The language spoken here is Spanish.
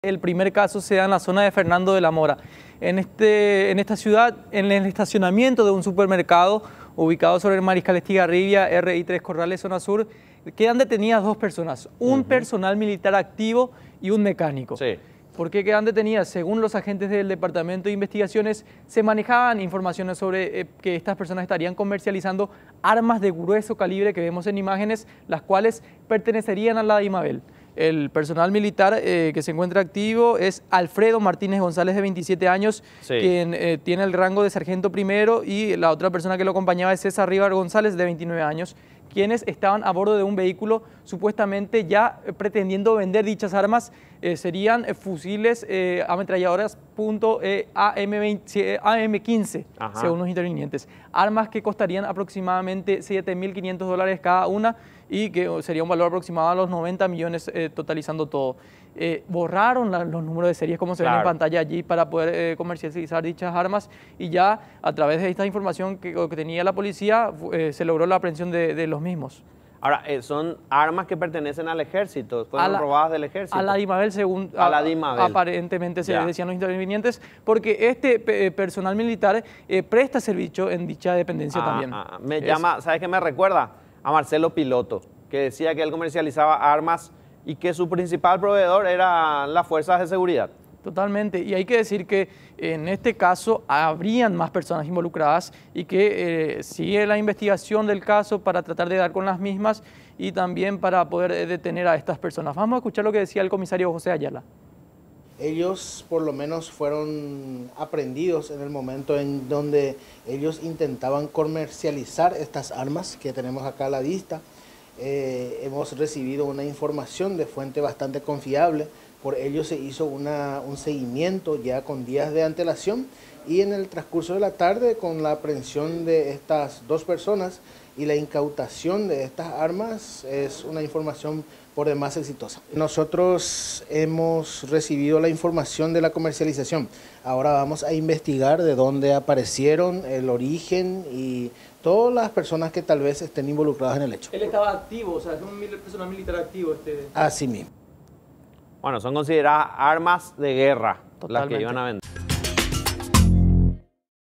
El primer caso se da en la zona de Fernando de la Mora. Este, en, esta ciudad, en el estacionamiento de un supermercado ubicado sobre el Mariscal Estigarribia, RI 3 Corrales, zona sur, quedan detenidas dos personas, un personal militar activo y un mecánico. ¿Por qué quedan detenidas? Según los agentes del Departamento de Investigaciones, se manejaban informaciones sobre eh, que estas personas estarían comercializando armas de grueso calibre que vemos en imágenes, las cuales pertenecerían a la de Imabel. El personal militar eh, que se encuentra activo es Alfredo Martínez González, de 27 años, quien eh, tiene el rango de sargento primero, y la otra persona que lo acompañaba es César Rivar González, de 29 años, quienes estaban a bordo de un vehículo supuestamente ya pretendiendo vender dichas armas. Eh, serían fusiles, ametralladoras punto e, AM15, e, según los intervinientes. Armas que costarían aproximadamente 7.500 dólares cada una y que oh, sería un valor aproximado a los 90 millones eh, totalizando todo. Eh, borraron los números de series como se ve ven en pantalla allí para poder eh, comercializar dichas armas y ya a través de esta información que, tenía la policía se logró la aprehensión de, de los mismos. Ahora, eh, son armas que pertenecen al ejército, fueron robadas del ejército. A la Dimabel, según a, la aparentemente se ya. decían los intervinientes, porque este eh, personal militar eh, presta servicio en dicha dependencia ah, también. Ah, me llama, ¿sabes qué me recuerda? A Marcelo Piloto, que decía que él comercializaba armas y que su principal proveedor era las fuerzas de seguridad. Totalmente, y hay que decir que eh, en este caso habrían más personas involucradas y que eh, sigue la investigación del caso para tratar de dar con las mismas y también para poder eh, detener a estas personas. Vamos a escuchar lo que decía el comisario José Ayala. Ellos por lo menos fueron aprendidos en el momento en donde ellos intentaban comercializar estas armas que tenemos acá a la vista. hemos recibido una información de fuente bastante confiable por ello se hizo un seguimiento ya con días de antelación y en el transcurso de la tarde con la aprehensión de estas dos personas y la incautación de estas armas es una información por demás exitosa. Nosotros hemos recibido la información de la comercialización. Ahora vamos a investigar de dónde aparecieron, el origen y todas las personas que tal vez estén involucradas en el hecho. Él estaba activo, o sea, es un personal militar activo. Este. Así mismo. Bueno, son consideradas armas de guerra las que iban a vender.